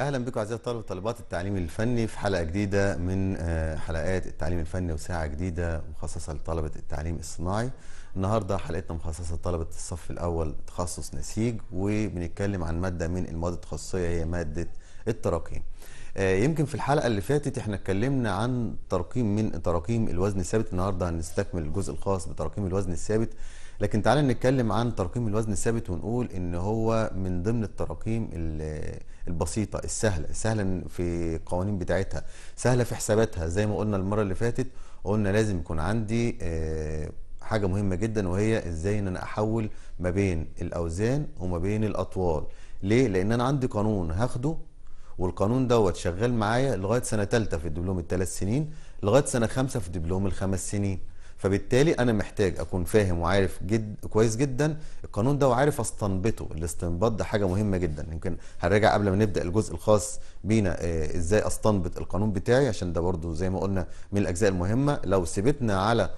اهلا بكم اعزائي الطلبه وطالبات التعليم الفني في حلقه جديده من آه، حلقات التعليم الفني وساعه جديده مخصصه لطلبه التعليم الصناعي النهارده حلقتنا مخصصه لطلبه الصف الاول تخصص نسيج وبنتكلم عن ماده من المواد التخصصيه هي ماده التراكيم آه، يمكن في الحلقه اللي فاتت احنا اتكلمنا عن تراكيم من تراكيم الوزن الثابت النهارده هنستكمل الجزء الخاص بتراكيم الوزن الثابت لكن تعالى نتكلم عن تراكيم الوزن الثابت ونقول ان هو من ضمن التراكيم البسيطه السهله سهله في القوانين بتاعتها سهله في حساباتها زي ما قلنا المره اللي فاتت قلنا لازم يكون عندي آه، حاجه مهمه جدا وهي ازاي ان انا احول ما بين الاوزان وما بين الاطوال ليه لان انا عندي قانون هاخده والقانون دوت شغال معايا لغايه سنه ثالثه في الدبلوم الثلاث سنين لغايه سنه خمسه في دبلوم الخمس سنين فبالتالي انا محتاج اكون فاهم وعارف جد كويس جدا القانون ده وعارف استنبطه الاستنباط ده حاجه مهمه جدا يمكن هنراجع قبل ما نبدا الجزء الخاص بينا آه، ازاي استنبط القانون بتاعي عشان ده برضو زي ما قلنا من الاجزاء المهمه لو سبتنا على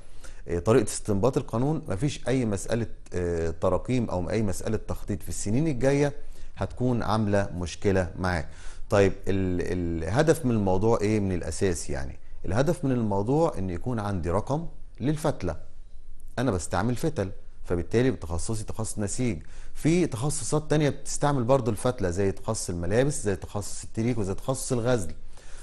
آه، طريقه استنباط القانون مفيش اي مساله آه، تراقيم او اي مساله تخطيط في السنين الجايه هتكون عامله مشكله معاك طيب الهدف من الموضوع ايه من الاساس يعني الهدف من الموضوع ان يكون عندي رقم للفتله انا بستعمل فتل فبالتالي تخصصي تخصص نسيج في تخصصات تانية بتستعمل برضو الفتلة زي تخصص الملابس زي تخصص التريك وزي تخصص الغزل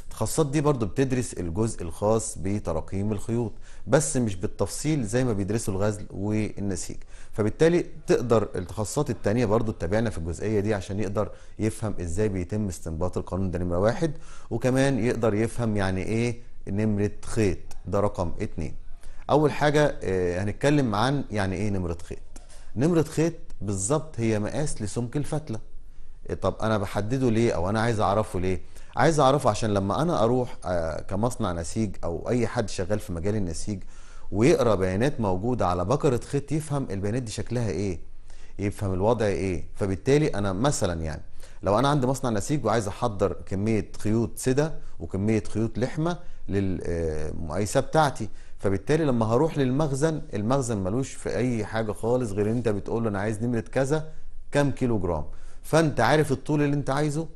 التخصصات دي برضو بتدرس الجزء الخاص بتراكيم الخيوط بس مش بالتفصيل زي ما بيدرسوا الغزل والنسيج فبالتالي تقدر التخصصات التانية برضو تتابعنا في الجزئية دي عشان يقدر يفهم ازاي بيتم استنباط القانون ده نمرة واحد وكمان يقدر يفهم يعني ايه نمرة خيط ده رقم اتنين اول حاجه آه، هنتكلم عن يعني ايه نمره خيط نمره خيط بالظبط هي مقاس لسمك الفتله آه، طب انا بحدده ليه او انا عايز اعرفه ليه عايز اعرفه عشان لما انا اروح آه، كمصنع نسيج او اي حد شغال في مجال النسيج ويقرا بيانات موجوده على بكره خيط يفهم البيانات دي شكلها ايه يفهم الوضع ايه فبالتالي انا مثلا يعني لو انا عندي مصنع نسيج وعايز احضر كميه خيوط سدة وكميه خيوط لحمه للمقايسه بتاعتي فبالتالي لما هروح للمخزن المخزن ملوش في اي حاجه خالص غير ان انت بتقول له انا عايز نمره كذا كام كيلو جرام فانت عارف الطول اللي انت عايزه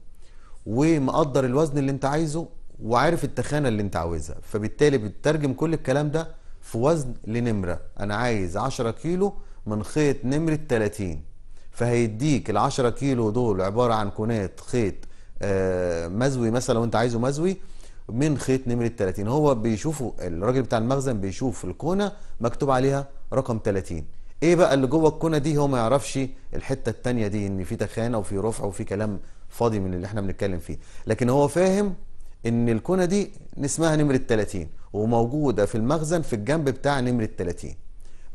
ومقدر الوزن اللي انت عايزه وعارف التخانه اللي انت عاوزها فبالتالي بتترجم كل الكلام ده في وزن لنمره انا عايز 10 كيلو من خيط نمره 30 فهيديك ال 10 كيلو دول عباره عن كونات خيط آه، مزوي مثلا لو انت عايزه مزوي من خيط نمرة 30 هو بيشوفه الراجل بتاع المخزن بيشوف الكونة مكتوب عليها رقم 30 ايه بقى اللي جوه الكونة دي هو ما يعرفش الحتة التانية دي ان في تخانة وفي رفع وفي كلام فاضي من اللي احنا بنتكلم فيه لكن هو فاهم ان الكونة دي اسمها نمرة 30 وموجودة في المخزن في الجنب بتاع نمرة 30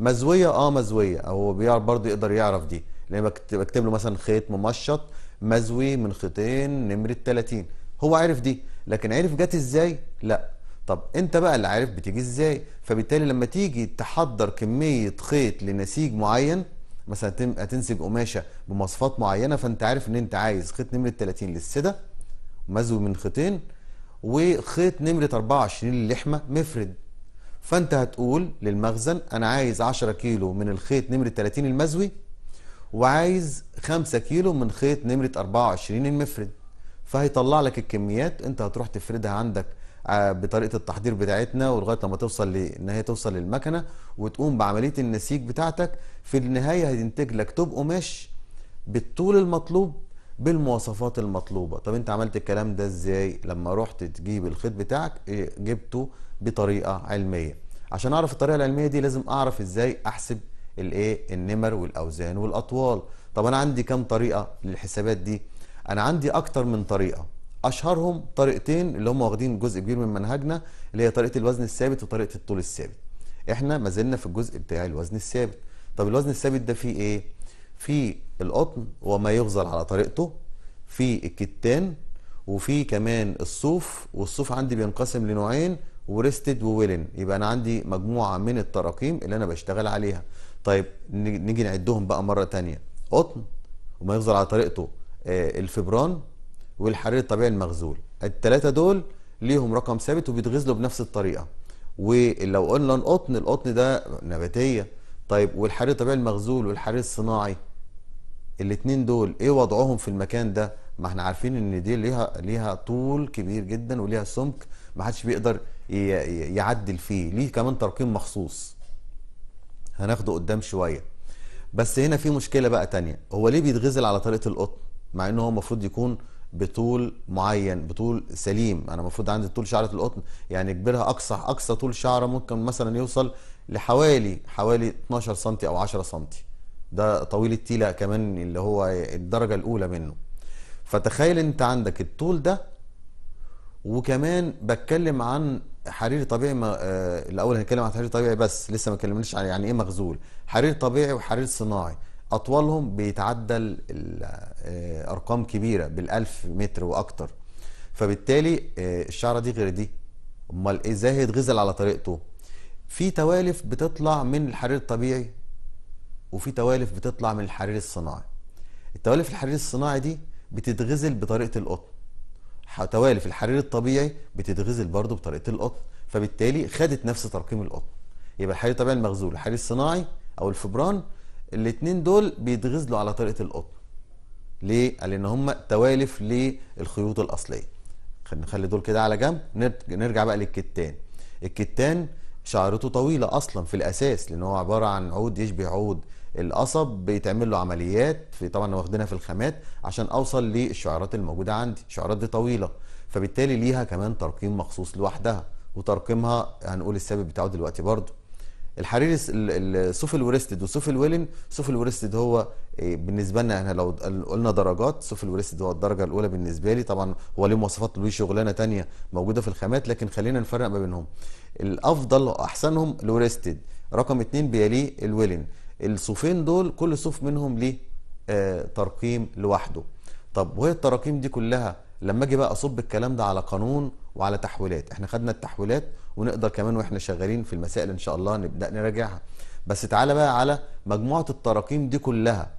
مزوية اه مزوية هو بيعرف برضه يقدر يعرف دي لان بكتب له مثلا خيط ممشط مزوي من خيطين نمرة 30 هو عارف دي لكن عرف جت ازاي لا طب انت بقى اللي عارف بتيجي ازاي فبالتالي لما تيجي تحضر كميه خيط لنسيج معين مثلا هتنسج قماشه بمواصفات معينه فانت عارف ان انت عايز خيط نمره 30 للسده مزوي من خيطين وخيط نمره 24 للحمه مفرد فانت هتقول للمخزن انا عايز 10 كيلو من الخيط نمره 30 المزوي وعايز 5 كيلو من خيط نمره 24 المفرد فهيطلع لك الكميات انت هتروح تفردها عندك آه، بطريقه التحضير بتاعتنا ولغايه لما توصل لان هي توصل للمكنه وتقوم بعمليه النسيج بتاعتك في النهايه هينتج لك توب قماش بالطول المطلوب بالمواصفات المطلوبه طب انت عملت الكلام ده ازاي لما رحت تجيب الخيط بتاعك اه، جبته بطريقه علميه عشان اعرف الطريقه العلميه دي لازم اعرف ازاي احسب الايه النمر والاوزان والاطوال طب انا عندي كام طريقه للحسابات دي انا عندي اكتر من طريقه اشهرهم طريقتين اللي هم واخدين جزء كبير من منهجنا اللي هي طريقه الوزن الثابت وطريقه الطول الثابت احنا ما زلنا في الجزء بتاع الوزن الثابت طب الوزن الثابت ده فيه ايه في القطن وما يغزل على طريقته في الكتان وفي كمان الصوف والصوف عندي بينقسم لنوعين وريستد وويلن يبقى انا عندي مجموعه من التراكيم اللي انا بشتغل عليها طيب نيجي نعدهم بقى مره تانية قطن وما يغزل على طريقته آه، الفبران والحرير الطبيعي المغزول الثلاثه دول ليهم رقم ثابت وبيتغزلوا بنفس الطريقه ولو قلنا القطن القطن ده نباتيه طيب والحرير الطبيعي المغزول والحرير الصناعي الاتنين دول ايه وضعهم في المكان ده ما احنا عارفين ان دي ليها ليها طول كبير جدا وليها سمك ما حدش بيقدر يعدل فيه ليه كمان ترقيم مخصوص هناخده قدام شويه بس هنا في مشكله بقى تانية هو ليه بيتغزل على طريقه القطن مع ان هو المفروض يكون بطول معين بطول سليم انا المفروض عندي طول شعره القطن يعني كبرها اقصى اقصى طول شعره ممكن مثلا يوصل لحوالي حوالي 12 سم او 10 سم ده طويل التيله كمان اللي هو الدرجه الاولى منه فتخيل انت عندك الطول ده وكمان بتكلم عن حرير طبيعي ما آه، الاول هنتكلم عن حرير طبيعي بس لسه ما اتكلمناش عن يعني ايه مغزول حرير طبيعي وحرير صناعي اطوالهم بيتعدى آه، ارقام كبيره بالالف متر واكتر فبالتالي آه، الشعره دي غير دي امال إيه؟ ازاي هيتغزل على طريقته في توالف بتطلع من الحرير الطبيعي وفي توالف بتطلع من الحرير الصناعي التوالف الحرير الصناعي دي بتتغزل بطريقه القطن توالف الحرير الطبيعي بتتغزل برضه بطريقه القطن فبالتالي خدت نفس ترقيم القطن يبقى الحرير الطبيعي المغزول الحرير الصناعي او الفبران الاثنين دول بيتغزلوا على طريقه القطن ليه؟ لان هم توالف للخيوط الاصليه نخلي دول كده على جنب نرجع بقى للكتان الكتان شعرته طويله اصلا في الاساس لان هو عباره عن عود يشبه عود القصب بيتعمل له عمليات في طبعا واخدينها في الخامات عشان اوصل للشعرات الموجوده عندي الشعرات دي طويله فبالتالي ليها كمان ترقيم مخصوص لوحدها وترقيمها هنقول السبب بتاعه دلوقتي برضو الحرير الصوف الورستد وصوف الويلن صوف الورستد هو آه، بالنسبه لنا احنا لو قلنا درجات صوف الورستد هو الدرجه الاولى بالنسبه لي طبعا هو ليه مواصفات وليه شغلانه ثانيه موجوده في الخامات لكن خلينا نفرق ما بينهم الافضل واحسنهم الورستد رقم اثنين بيليه الويلن الصوفين دول كل صوف منهم ليه آه ترقيم لوحده طب وهي التراقيم دي كلها لما اجي بقى اصب الكلام ده على قانون وعلى تحويلات احنا خدنا التحويلات ونقدر كمان واحنا شغالين في المسائل ان شاء الله نبدا نراجعها بس تعالى بقى على مجموعه التراكيم دي كلها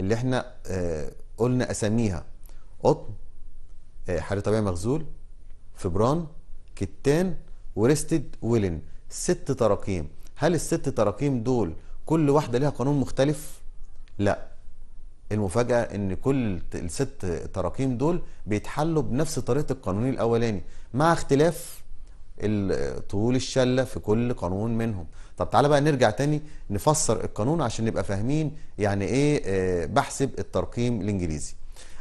اللي احنا آه، قلنا اساميها قطن آه طبيعي مغزول فبران كتان وريستد ويلن ست تراكيم هل الست تراكيم دول كل واحده ليها قانون مختلف لا المفاجأة ان كل الست تراكيم دول بيتحلوا بنفس طريقة القانون الاولاني مع اختلاف طول الشله في كل قانون منهم طب تعالى بقى نرجع تاني نفسر القانون عشان نبقى فاهمين يعني ايه آه، بحسب الترقيم الانجليزي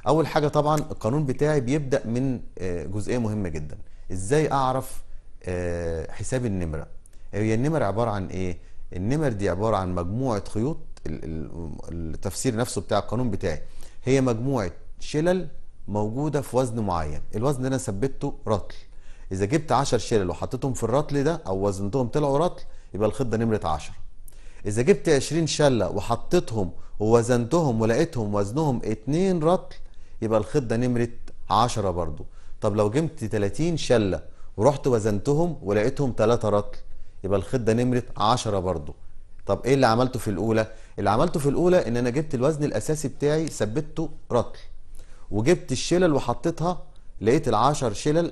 اول حاجه طبعا القانون بتاعي بيبدا من آه، جزئيه مهمه جدا ازاي اعرف آه، حساب النمره هي النمر عباره عن ايه النمر دي عباره عن مجموعه خيوط التفسير نفسه بتاع القانون بتاعي هي مجموعه شلل موجوده في وزن معين الوزن ده انا ثبته رطل اذا جبت 10 شلل وحطيتهم في الرطل ده او وزنتهم طلعوا رطل يبقى الخضه نمره 10 اذا جبت 20 شله وحطيتهم ووزنتهم ولقيتهم وزنهم 2 رطل يبقى الخضه نمره 10 برضو طب لو جبت 30 شله ورحت وزنتهم ولقيتهم 3 رطل يبقى الخضه نمره 10 برضو طب ايه اللي عملته في الاولى اللي عملته في الاولى ان انا جبت الوزن الاساسي بتاعي ثبته رطل وجبت الشلل وحطيتها لقيت ال10 شلل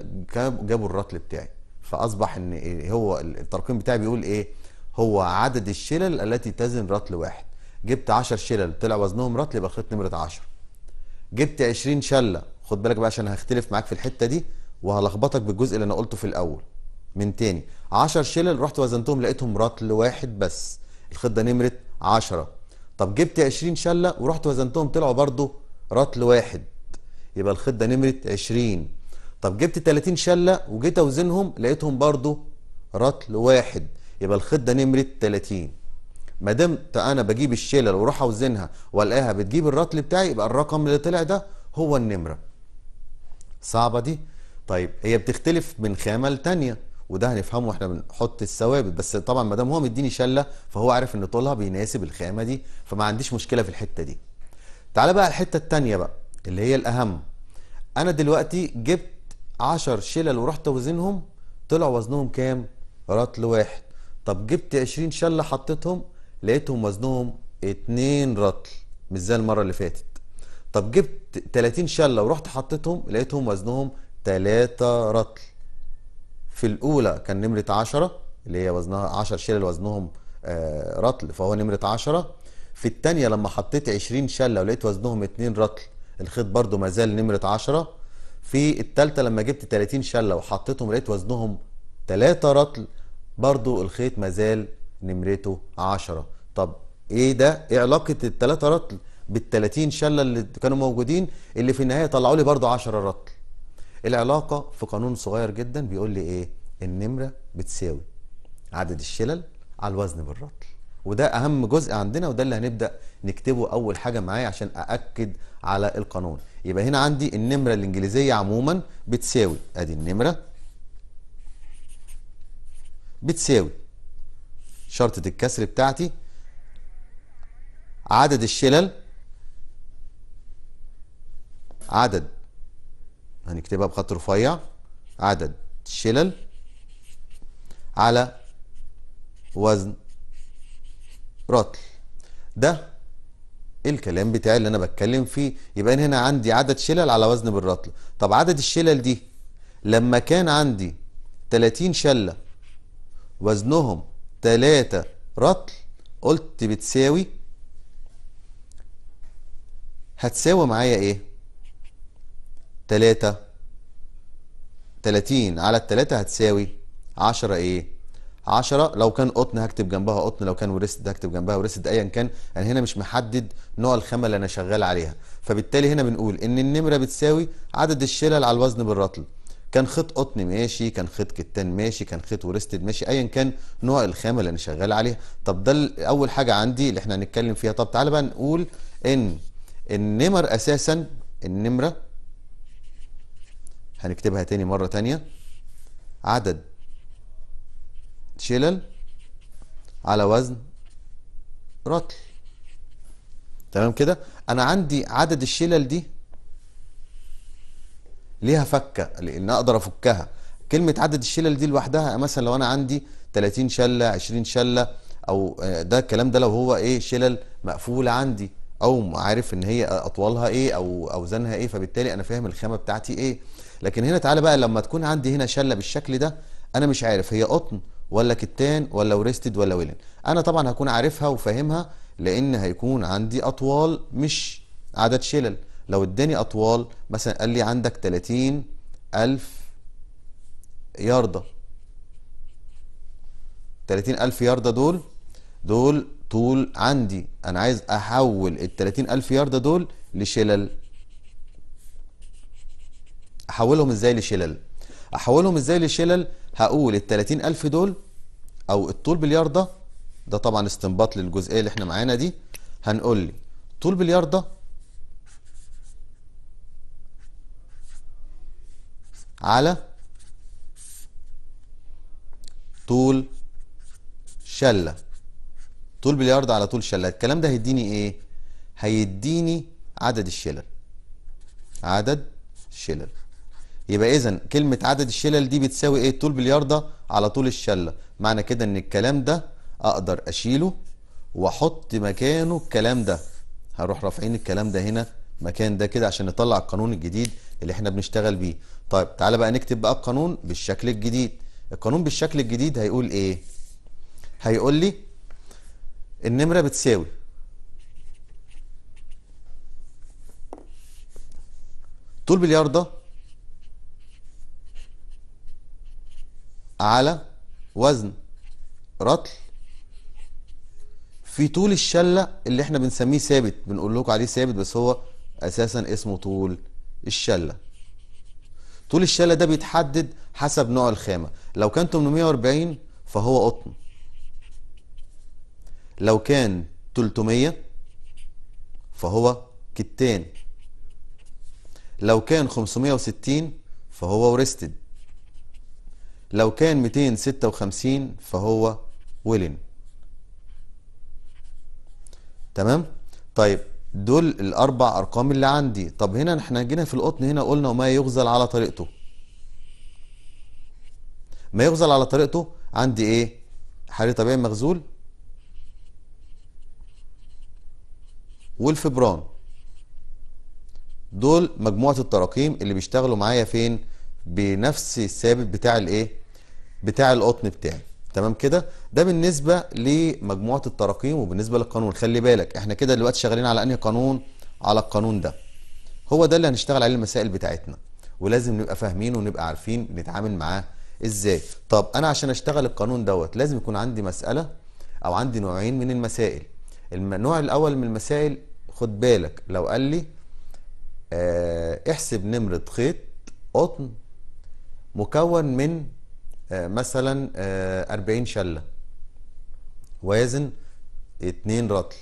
جابوا الرتل بتاعي فاصبح ان هو الترقيم بتاعي بيقول ايه هو عدد الشلل التي تزن رتل واحد جبت 10 شلل طلع وزنهم رتل يبقى خدت نمره 10 جبت 20 شله خد بالك بقى عشان هختلف معاك في الحته دي وهلخبطك بالجزء اللي انا قلته في الاول من تاني 10 شلل رحت وزنتهم لقيتهم رتل واحد بس الخضه نمره 10 طب جبت 20 شله ورحت وزنتهم طلعوا برضو رتل واحد يبقى ده نمرة 20 طب جبت 30 شلة وجيت اوزنهم لقيتهم برضو رطل واحد يبقى ده نمرة 30 ما دام انا بجيب الشله واروح اوزنها والاقيها بتجيب الرطل بتاعي يبقى الرقم اللي طلع ده هو النمرة صعبة دي طيب هي بتختلف من خامة لتانية وده هنفهمه واحنا بنحط الثوابت بس طبعا ما دام هو مديني شله فهو عارف ان طولها بيناسب الخامه دي فما عنديش مشكله في الحته دي. تعالى بقى الحته التانيه بقى اللي هي الأهم أنا دلوقتي جبت 10 شلل ورحت أوزنهم طلع وزنهم كام؟ رطل واحد طب جبت 20 شلة حطيتهم لقيتهم وزنهم 2 رطل مش زي المرة اللي فاتت طب جبت 30 شلة ورحت حطيتهم لقيتهم وزنهم 3 رطل في الأولى كان نمرة 10 اللي هي وزنها 10 شلل وزنهم آه، رطل فهو نمرة 10 في الثانية لما حطيت 20 شلة ولقيت وزنهم 2 رطل الخيط برضو ما زال نمرة 10 في التالتة لما جبت 30 شلة وحطيتهم لقيت وزنهم 3 رطل برضو الخيط ما زال نمرته 10 طب ايه ده ايه علاقة التلاتة رطل بال30 شلة اللي كانوا موجودين اللي في النهاية طلعوا لي برضو 10 رطل العلاقة في قانون صغير جدا بيقول لي ايه النمرة بتساوي عدد الشلل على الوزن بالرطل وده اهم جزء عندنا وده اللي هنبدأ نكتبه اول حاجة معايا عشان اأكد على القانون يبقى هنا عندي النمرة الإنجليزية عموما بتساوي أدي النمرة بتساوي شرطة الكسر بتاعتي عدد الشلل عدد هنكتبها بخط رفيع عدد الشلل على وزن رطل ده الكلام بتاعي اللي انا بتكلم فيه يبقى هنا عندي عدد شلل على وزن بالرطل طب عدد الشلل دي لما كان عندي 30 شلة وزنهم 3 رطل قلت بتساوي هتساوي معايا ايه 3 30 على 3 هتساوي 10 ايه 10 لو كان قطن هكتب جنبها قطن لو كان ورست هكتب جنبها ورست ايا كان انا يعني هنا مش محدد نوع الخامه اللي انا شغال عليها فبالتالي هنا بنقول ان النمره بتساوي عدد الشلل على الوزن بالرطل كان خيط قطن ماشي كان خيط كتان ماشي كان خيط ورستد ماشي ايا كان نوع الخامه اللي انا شغال عليها طب ده اول حاجه عندي اللي احنا هنتكلم فيها طب تعالى بقى نقول ان النمر اساسا النمره هنكتبها تاني مره تانيه عدد شلل على وزن رطل تمام كده انا عندي عدد الشلل دي ليها فكه لان اقدر افكها كلمه عدد الشلل دي لوحدها مثلا لو انا عندي 30 شله 20 شله او آه، ده الكلام ده لو هو ايه شلل مقفوله عندي او عارف ان هي اطوالها ايه او اوزانها ايه فبالتالي انا فاهم الخامه بتاعتي ايه لكن هنا تعالى بقى لما تكون عندي هنا شله بالشكل ده انا مش عارف هي قطن ولا كتان ولا وريستد ولا ويلن انا طبعا هكون عارفها وفاهمها لان هيكون عندي اطوال مش عدد شلل لو اداني اطوال مثلا قال لي عندك 30 الف ياردة 30 الف ياردة دول دول طول عندي انا عايز احول ال 30 الف ياردة دول لشلل احولهم ازاي لشلل احولهم ازاي لشلل هقول ال 30000 دول او الطول بالياردة ده ده طبعا استنباط للجزئيه اللي احنا معانا دي هنقول لي طول بالياردة ده على طول شله طول بالياردة على طول شله الكلام ده هيديني ايه هيديني عدد الشلل عدد الشلل يبقى اذا كلمه عدد الشلل دي بتساوي ايه طول بلياردة على طول الشله معنى كده ان الكلام ده اقدر اشيله واحط مكانه الكلام ده هروح رافعين الكلام ده هنا مكان ده كده عشان نطلع القانون الجديد اللي احنا بنشتغل بيه طيب تعالى بقى نكتب بقى القانون بالشكل الجديد القانون بالشكل الجديد هيقول ايه هيقول لي النمره بتساوي طول بلياردة على وزن رطل في طول الشلة اللي احنا بنسميه ثابت بنقول لكم عليه ثابت بس هو اساسا اسمه طول الشلة طول الشلة ده بيتحدد حسب نوع الخامة لو كان 840 فهو قطن لو كان 300 فهو كتان لو كان 560 فهو ورستد لو كان 256 فهو ويلن تمام طيب دول الاربع ارقام اللي عندي طب هنا احنا جينا في القطن هنا قلنا وما يغزل على طريقته ما يغزل على طريقته عندي ايه حالي طبيعي مغزول والفبران دول مجموعه التراكيم اللي بيشتغلوا معايا فين بنفس الثابت بتاع الايه بتاع القطن بتاعي تمام كده ده بالنسبه لمجموعه التراقيم وبالنسبه للقانون خلي بالك احنا كده دلوقتي شغالين على انهي قانون على القانون ده هو ده اللي هنشتغل عليه المسائل بتاعتنا ولازم نبقى فاهمين ونبقى عارفين نتعامل معاه ازاي طب انا عشان اشتغل القانون دوت لازم يكون عندي مساله او عندي نوعين من المسائل النوع الاول من المسائل خد بالك لو قال لي آه، احسب نمره خيط قطن مكون من آه، مثلا 40 آه، شله وازن 2 رطل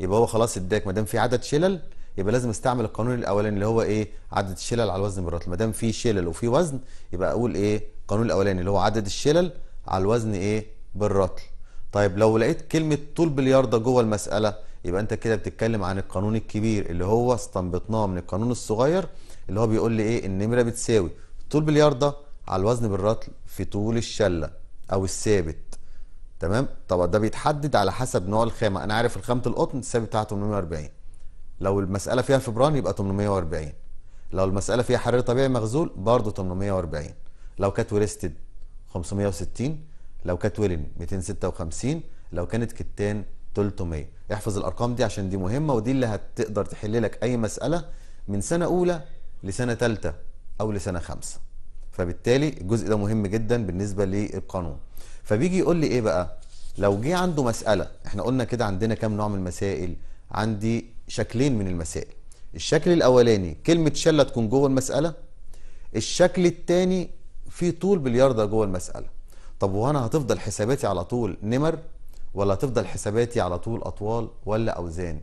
يبقى هو خلاص اداك ما دام في عدد شلل يبقى لازم استعمل القانون الاولاني اللي هو ايه عدد الشلل على الوزن بالرطل ما دام في شلل وفي وزن يبقى اقول ايه القانون الاولاني اللي هو عدد الشلل على الوزن ايه بالرطل طيب لو لقيت كلمه طول باليارده جوه المساله يبقى انت كده بتتكلم عن القانون الكبير اللي هو استنبطناه من القانون الصغير اللي هو بيقول لي ايه النمره بتساوي طول باليارده على الوزن بالرطل في طول الشله او الثابت تمام طب ده بيتحدد على حسب نوع الخامه انا عارف خامه القطن الثابت بتاعها 840 لو المساله فيها فبران يبقى 840 لو المساله فيها حرير طبيعي مغزول برضه 840 لو كانت ويرستد 560 لو كانت ويلن 256 لو كانت كتان 300 احفظ الارقام دي عشان دي مهمه ودي اللي هتقدر تحل لك اي مساله من سنه اولى لسنه ثالثه او لسنه خمسه فبالتالي الجزء ده مهم جدا بالنسبه للقانون فبيجي يقول لي ايه بقى لو جه عنده مساله احنا قلنا كده عندنا كام نوع من المسائل عندي شكلين من المسائل الشكل الاولاني كلمه شله تكون جوه المساله الشكل الثاني في طول بالياردة جوه المساله طب وانا هتفضل حساباتي على طول نمر ولا هتفضل حساباتي على طول اطوال ولا اوزان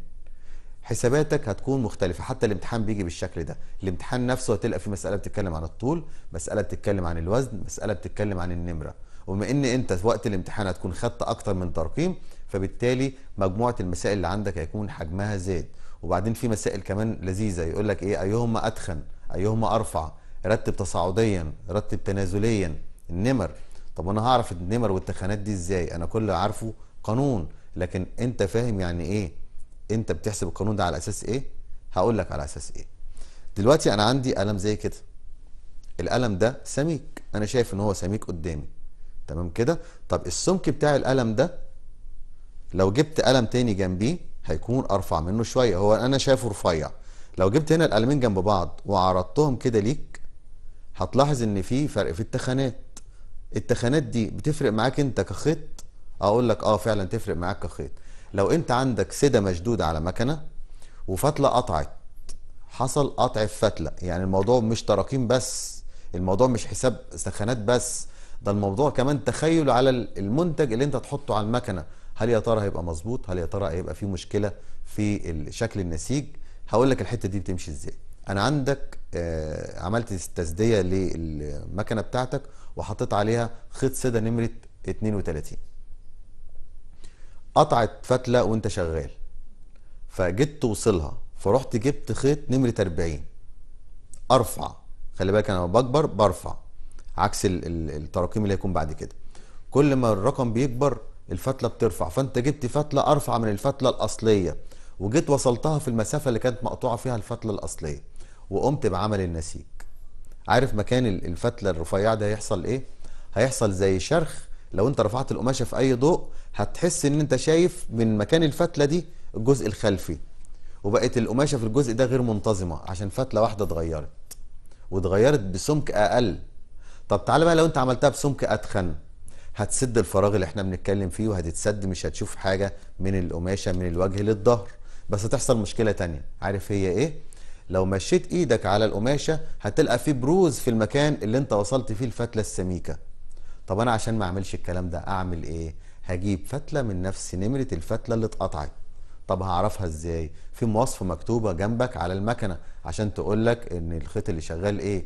حساباتك هتكون مختلفة حتى الامتحان بيجي بالشكل ده الامتحان نفسه هتلقى فيه مسألة بتتكلم عن الطول مسألة بتتكلم عن الوزن مسألة بتتكلم عن النمرة وبما ان انت في وقت الامتحان هتكون خدت اكتر من ترقيم فبالتالي مجموعة المسائل اللي عندك هيكون حجمها زاد وبعدين في مسائل كمان لذيذة يقول لك ايه ايهما اتخن ايهما ارفع رتب تصاعديا رتب تنازليا النمر طب انا هعرف النمر والتخانات دي ازاي انا كل عارفه قانون لكن انت فاهم يعني ايه انت بتحسب القانون ده على اساس ايه هقول لك على اساس ايه دلوقتي انا عندي قلم زي كده القلم ده سميك انا شايف ان هو سميك قدامي تمام كده طب السمك بتاع القلم ده لو جبت قلم تاني جنبيه هيكون ارفع منه شويه هو انا شايفه رفيع لو جبت هنا القلمين جنب بعض وعرضتهم كده ليك هتلاحظ ان في فرق في التخانات التخانات دي بتفرق معاك انت كخيط اقول لك اه فعلا تفرق معاك كخيط لو انت عندك سده مشدوده على مكنه وفتله قطعت حصل قطع في فتله يعني الموضوع مش تراكيم بس الموضوع مش حساب سخانات بس ده الموضوع كمان تخيل على المنتج اللي انت تحطه على المكنه هل يا ترى هيبقى مظبوط هل يا ترى هيبقى فيه مشكله في شكل النسيج هقول لك الحته دي بتمشي ازاي انا عندك آه، عملت تسديه للمكنه بتاعتك وحطيت عليها خيط سده نمره 32 قطعت فتله وانت شغال فجيت توصلها فرحت جبت خيط نمره 40 ارفع خلي بالك انا بكبر برفع عكس التراكيم اللي هيكون بعد كده كل ما الرقم بيكبر الفتله بترفع فانت جبت فتله ارفع من الفتله الاصليه وجيت وصلتها في المسافه اللي كانت مقطوعه فيها الفتله الاصليه وقمت بعمل النسيج عارف مكان الفتله الرفيعه ده هيحصل ايه هيحصل زي شرخ لو انت رفعت القماشه في اي ضوء هتحس ان انت شايف من مكان الفتله دي الجزء الخلفي وبقت القماشه في الجزء ده غير منتظمه عشان فتله واحده اتغيرت واتغيرت بسمك اقل طب تعالى بقى لو انت عملتها بسمك اتخن هتسد الفراغ اللي احنا بنتكلم فيه وهتتسد مش هتشوف حاجه من القماشه من الوجه للظهر بس هتحصل مشكله تانية عارف هي ايه لو مشيت ايدك على القماشه هتلقى في بروز في المكان اللي انت وصلت فيه الفتله السميكه طب انا عشان ما اعملش الكلام ده اعمل ايه هجيب فتله من نفس نمره الفتله اللي اتقطعت طب هعرفها ازاي في مواصفه مكتوبه جنبك على المكنه عشان تقول لك ان الخيط اللي شغال ايه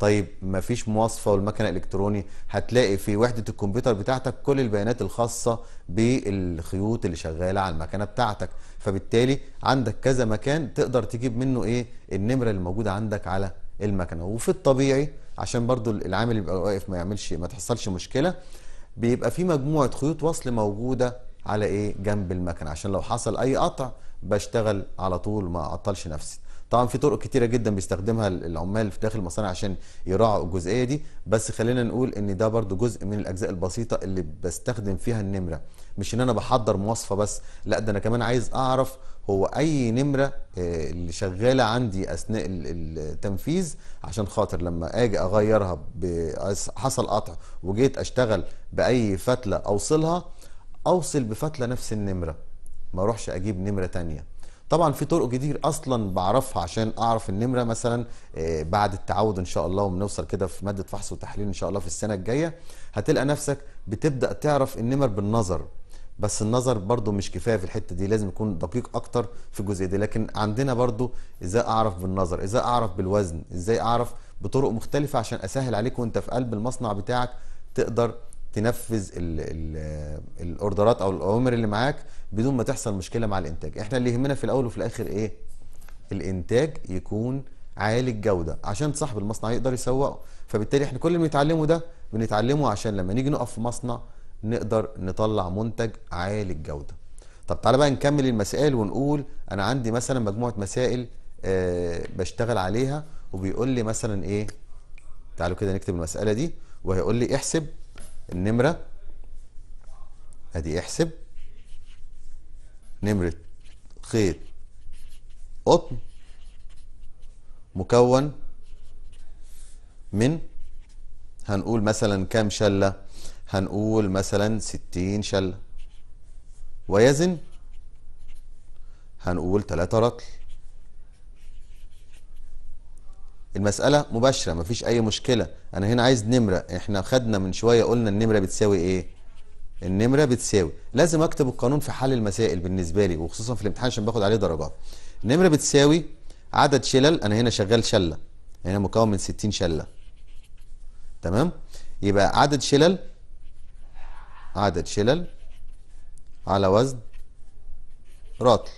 طيب مفيش مواصفه والمكنه الالكتروني هتلاقي في وحده الكمبيوتر بتاعتك كل البيانات الخاصه بالخيوط اللي شغاله على المكنه بتاعتك فبالتالي عندك كذا مكان تقدر تجيب منه ايه النمره اللي موجوده عندك على المكنه وفي الطبيعي عشان برضو العامل يبقى واقف ما يعملش ما تحصلش مشكله بيبقى في مجموعه خيوط وصل موجوده على ايه جنب المكنه عشان لو حصل اي قطع بشتغل على طول ما اعطلش نفسي طبعا في طرق كتيره جدا بيستخدمها العمال في داخل المصانع عشان يراعوا الجزئيه دي بس خلينا نقول ان ده برضو جزء من الاجزاء البسيطه اللي بستخدم فيها النمره مش ان انا بحضر مواصفه بس لا ده انا كمان عايز اعرف هو اي نمره آه، اللي شغاله عندي اثناء التنفيذ عشان خاطر لما اجي اغيرها حصل قطع وجيت اشتغل باي فتله اوصلها اوصل بفتله نفس النمره ما اروحش اجيب نمره تانية طبعا في طرق كتير اصلا بعرفها عشان اعرف النمره مثلا آه، بعد التعود ان شاء الله وبنوصل كده في ماده فحص وتحليل ان شاء الله في السنه الجايه هتلقى نفسك بتبدا تعرف النمر بالنظر بس النظر برضو مش كفايه في الحته دي لازم يكون دقيق اكتر في الجزئيه دي لكن عندنا برضو ازاي اعرف بالنظر ازاي اعرف بالوزن ازاي اعرف بطرق مختلفه عشان اسهل عليك وانت في قلب المصنع بتاعك تقدر تنفذ الاوردرات او الاوامر اللي معاك بدون ما تحصل مشكله مع الانتاج احنا اللي يهمنا في الاول وفي الاخر ايه الانتاج يكون عالي الجوده عشان صاحب المصنع يقدر يسوقه فبالتالي احنا كل اللي بنتعلمه ده بنتعلمه عشان لما نيجي نقف في مصنع نقدر نطلع منتج عالي الجوده طب تعالى بقى نكمل المسائل ونقول انا عندي مثلا مجموعه مسائل أه بشتغل عليها وبيقول لي مثلا ايه تعالوا كده نكتب المساله دي وهيقول لي احسب النمره ادي احسب نمره خيط قطن مكون من هنقول مثلا كام شله هنقول مثلا ستين شلة ويزن هنقول تلاتة رطل المسألة مباشرة مفيش أي مشكلة أنا هنا عايز نمرة إحنا خدنا من شوية قلنا النمرة بتساوي إيه النمرة بتساوي لازم أكتب القانون في حل المسائل بالنسبة لي وخصوصا في الامتحان عشان باخد عليه درجات النمرة بتساوي عدد شلل أنا هنا شغال شلة هنا مكون من 60 شلة تمام يبقى عدد شلل عدد شلل على وزن رطل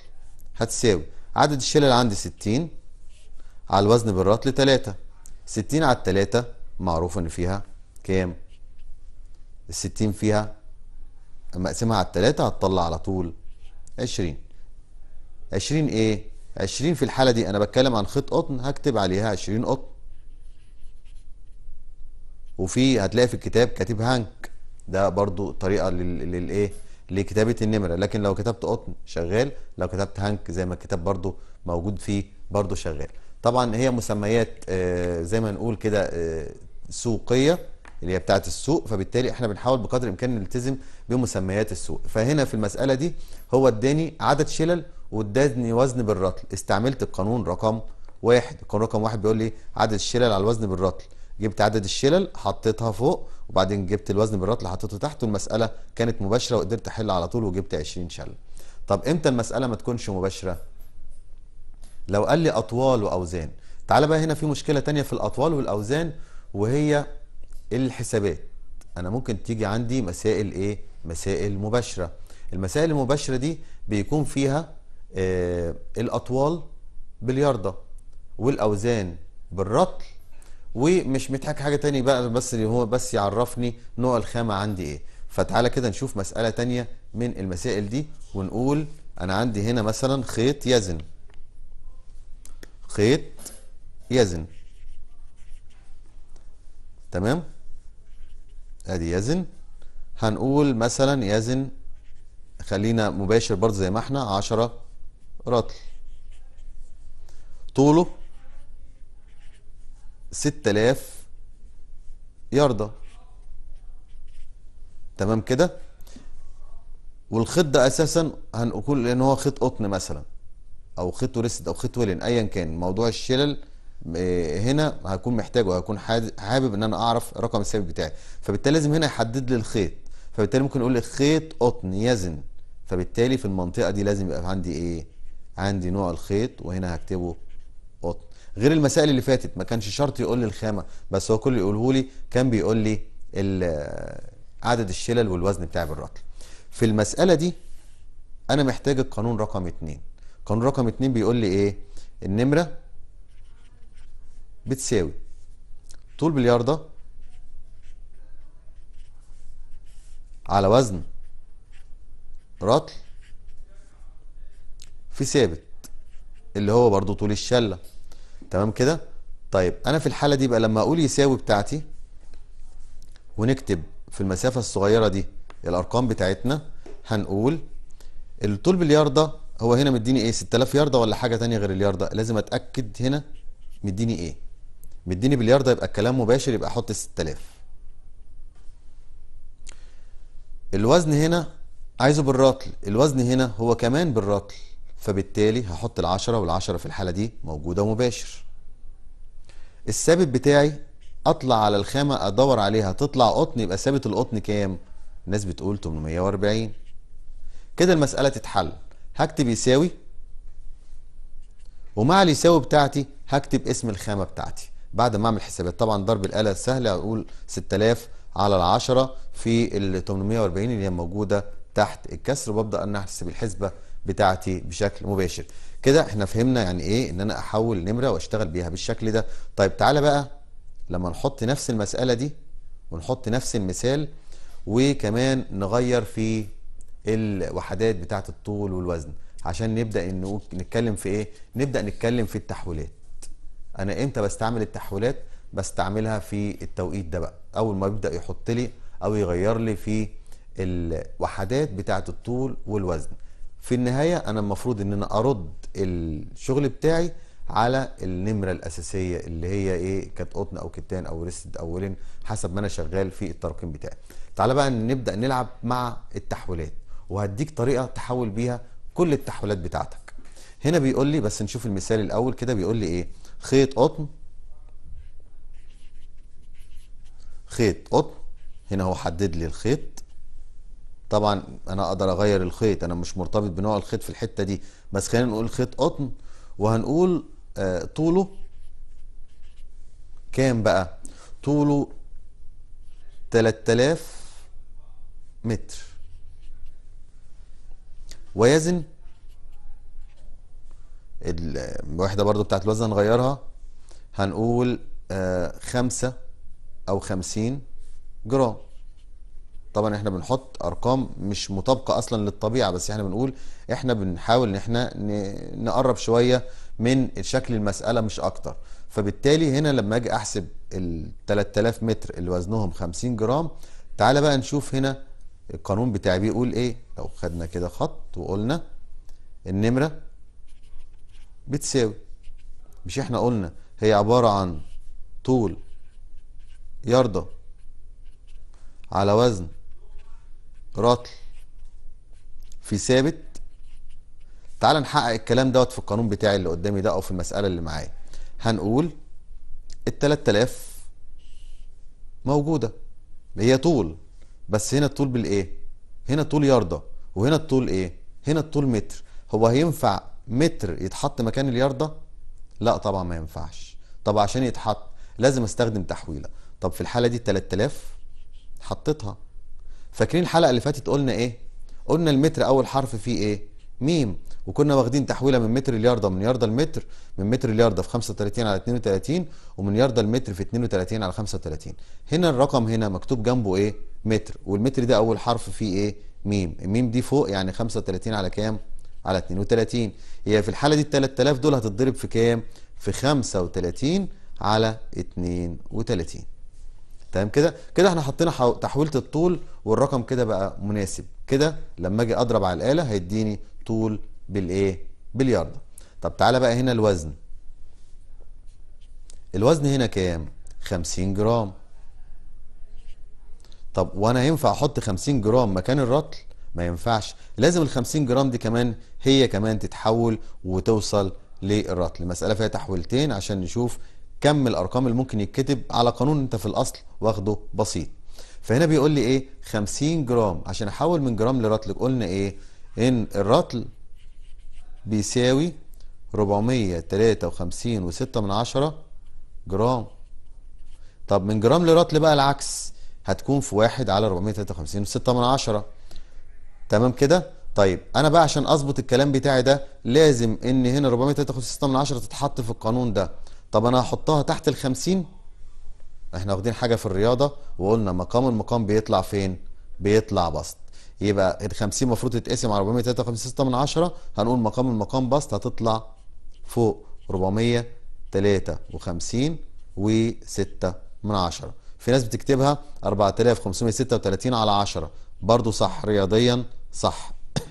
هتساوي عدد الشلل عندي 60 على الوزن بالرطل 3 60 على 3 معروف ان فيها كام ال 60 فيها اما اقسمها على 3 هتطلع على طول 20 20 ايه 20 في الحاله دي انا بتكلم عن خيط قطن هكتب عليها 20 قطن وفي هتلاقي في الكتاب كاتب هانك ده برضو طريقه للايه لكتابه النمره لكن لو كتبت قطن شغال لو كتبت هانك زي ما الكتاب برضو موجود فيه برضو شغال طبعا هي مسميات آه، زي ما نقول كده آه، سوقيه اللي هي بتاعت السوق فبالتالي احنا بنحاول بقدر الامكان نلتزم بمسميات السوق فهنا في المساله دي هو اداني عدد شلل واداني وزن بالرطل استعملت القانون رقم واحد القانون رقم واحد بيقول لي عدد الشلل على الوزن بالرطل جبت عدد الشلل حطيتها فوق وبعدين جبت الوزن بالرطل حطيته تحت والمساله كانت مباشره وقدرت احل على طول وجبت 20 شلل طب امتى المساله ما تكونش مباشره لو قال لي اطوال واوزان تعالى بقى هنا في مشكله تانية في الاطوال والاوزان وهي الحسابات انا ممكن تيجي عندي مسائل ايه مسائل مباشره المسائل المباشره دي بيكون فيها آه الاطوال باليارده والاوزان بالرطل ومش متحكي حاجه تاني بقى بس اللي هو بس يعرفني نوع الخامه عندي ايه فتعالى كده نشوف مساله تانيه من المسائل دي ونقول انا عندي هنا مثلا خيط يزن خيط يزن تمام ادي يزن هنقول مثلا يزن خلينا مباشر برضه زي ما احنا 10 رطل طوله 6000 ياردة تمام كده والخيط ده اساسا هنقول ان هو خيط قطن مثلا او خيط وريست او خيط ولن ايا كان موضوع الشلل آه، هنا هكون محتاجه هكون حابب ان انا اعرف الرقم الثابت بتاعي فبالتالي لازم هنا يحدد لي الخيط فبالتالي ممكن اقول لي خيط قطن يزن فبالتالي في المنطقه دي لازم يبقى عندي ايه عندي نوع الخيط وهنا هكتبه غير المسائل اللي فاتت ما كانش شرط يقول لي الخامه بس هو كل يقوله لي كان بيقول لي عدد الشلل والوزن بتاع بالرطل في المساله دي انا محتاج القانون رقم اتنين القانون رقم اتنين بيقول لي ايه النمره بتساوي طول بلياردة على وزن رطل في ثابت اللي هو برضو طول الشله تمام كده طيب انا في الحاله دي بقى لما اقول يساوي بتاعتي ونكتب في المسافه الصغيره دي الارقام بتاعتنا هنقول الطول بالياردة هو هنا مديني ايه 6000 ياردة ولا حاجه تانية غير الياردة لازم اتاكد هنا مديني ايه مديني بالياردة يبقى الكلام مباشر يبقى احط 6000 الوزن هنا عايزه بالرطل الوزن هنا هو كمان بالرطل فبالتالي هحط العشرة والعشرة في الحالة دي موجودة مباشر الثابت بتاعي اطلع على الخامة ادور عليها تطلع قطن يبقى ثابت القطن كام الناس بتقول 840 كده المسألة تتحل هكتب يساوي ومع اليساوي بتاعتي هكتب اسم الخامة بتاعتي بعد ما اعمل حسابات طبعا ضرب الآلة سهلة اقول 6000 على العشرة في ال 840 اللي هي موجودة تحت الكسر وببدأ ان احسب الحسبة بتاعتي بشكل مباشر كده احنا فهمنا يعني ايه ان انا احول نمره واشتغل بيها بالشكل ده طيب تعالى بقى لما نحط نفس المساله دي ونحط نفس المثال وكمان نغير في الوحدات بتاعت الطول والوزن عشان نبدا انه نتكلم في ايه نبدا نتكلم في التحويلات انا امتى بستعمل التحويلات بستعملها في التوقيت ده بقى اول ما يبدا يحط لي او يغير لي في الوحدات بتاعت الطول والوزن في النهاية أنا المفروض إن أنا أرد الشغل بتاعي على النمرة الأساسية اللي هي إيه كانت قطن أو كتان أو ريستد أو ولين حسب ما أنا شغال في الترقيم بتاعي تعالى بقى نبدأ نلعب مع التحويلات وهديك طريقة تحول بيها كل التحويلات بتاعتك هنا بيقول لي بس نشوف المثال الأول كده بيقول لي إيه خيط قطن خيط قطن هنا هو حدد لي الخيط طبعا انا اقدر اغير الخيط انا مش مرتبط بنوع الخيط في الحته دي بس خلينا نقول خيط قطن وهنقول آه طوله كام بقى طوله 3000 متر ويزن الوحده برضو بتاعت الوزن هنغيرها هنقول آه خمسة او خمسين جرام طبعا احنا بنحط ارقام مش مطابقه اصلا للطبيعه بس احنا بنقول احنا بنحاول ان احنا نقرب شويه من شكل المساله مش اكتر فبالتالي هنا لما اجي احسب ال 3000 متر اللي وزنهم 50 جرام تعالى بقى نشوف هنا القانون بتاعي بيقول ايه لو خدنا كده خط وقلنا النمره بتساوي مش احنا قلنا هي عباره عن طول يرضى على وزن راتل في ثابت تعال نحقق الكلام دوت في القانون بتاعي اللي قدامي ده او في المساله اللي معايا هنقول ال 3000 موجوده هي طول بس هنا الطول بالايه هنا الطول يارده وهنا الطول ايه هنا الطول متر هو هينفع متر يتحط مكان اليارده لا طبعا ما ينفعش طب عشان يتحط لازم استخدم تحويله طب في الحاله دي 3000 حطيتها فاكرين الحلقه اللي فاتت قلنا ايه قلنا المتر اول حرف فيه ايه ميم وكنا واخدين تحويله من متر لياردة من ياردة لمتر من متر لياردة في 35 على 32 ومن ياردة لمتر في 32 على 35 هنا الرقم هنا مكتوب جنبه ايه متر والمتر ده اول حرف فيه ايه ميم الميم دي فوق يعني 35 على كام على 32 هي في الحاله دي ال 3000 دول هتتضرب في كام في 35 على 32 تمام كده كده احنا حطينا تحويله الطول والرقم كده بقى مناسب كده لما اجي اضرب على الاله هيديني طول بالايه بالياردة طب تعالى بقى هنا الوزن الوزن هنا كام 50 جرام طب وانا ينفع احط 50 جرام مكان الرطل ما ينفعش لازم ال 50 جرام دي كمان هي كمان تتحول وتوصل للرطل مسألة فيها تحويلتين عشان نشوف كم الارقام اللي ممكن يتكتب على قانون انت في الاصل واخده بسيط فهنا بيقول لي ايه 50 جرام عشان احول من جرام لرطل قلنا ايه ان الرطل بيساوي 453.6 جرام طب من جرام لرطل بقى العكس هتكون في واحد على 453.6 تمام كده طيب انا بقى عشان اظبط الكلام بتاعي ده لازم ان هنا 453.6 تتحط في القانون ده طب انا هحطها تحت ال 50 احنا واخدين حاجة في الرياضة وقلنا مقام المقام بيطلع فين بيطلع بسط يبقى ال 50 المفروض تتقسم على 453 من عشرة هنقول مقام المقام بسط هتطلع فوق 453 و6 من عشرة في ناس بتكتبها 4536 على 10 برضو صح رياضيا صح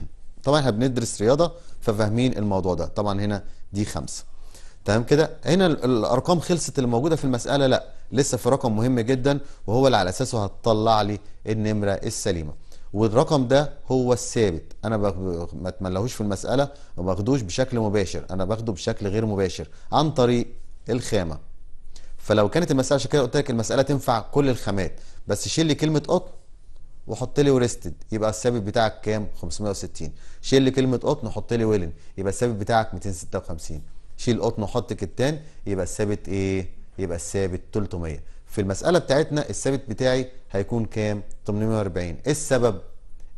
طبعا احنا بندرس رياضة ففاهمين الموضوع ده طبعا هنا دي خمسة تمام كده هنا الارقام خلصت اللي موجوده في المساله لا لسه في رقم مهم جدا وهو اللي على اساسه هتطلع لي النمره السليمه والرقم ده هو الثابت انا ما اتملهوش في المساله ما باخدوش بشكل مباشر انا باخده بشكل غير مباشر عن طريق الخامه فلو كانت المساله عشان كده قلت لك المساله تنفع كل الخامات بس شيل لي كلمه قطن وحط لي وريستد يبقى الثابت بتاعك كام 560 شيل لي كلمه قطن وحط لي ويلن يبقى الثابت بتاعك 256 شيل قطن وحط كتان يبقى الثابت ايه يبقى الثابت 300 في المساله بتاعتنا الثابت بتاعي هيكون كام 840 ايه السبب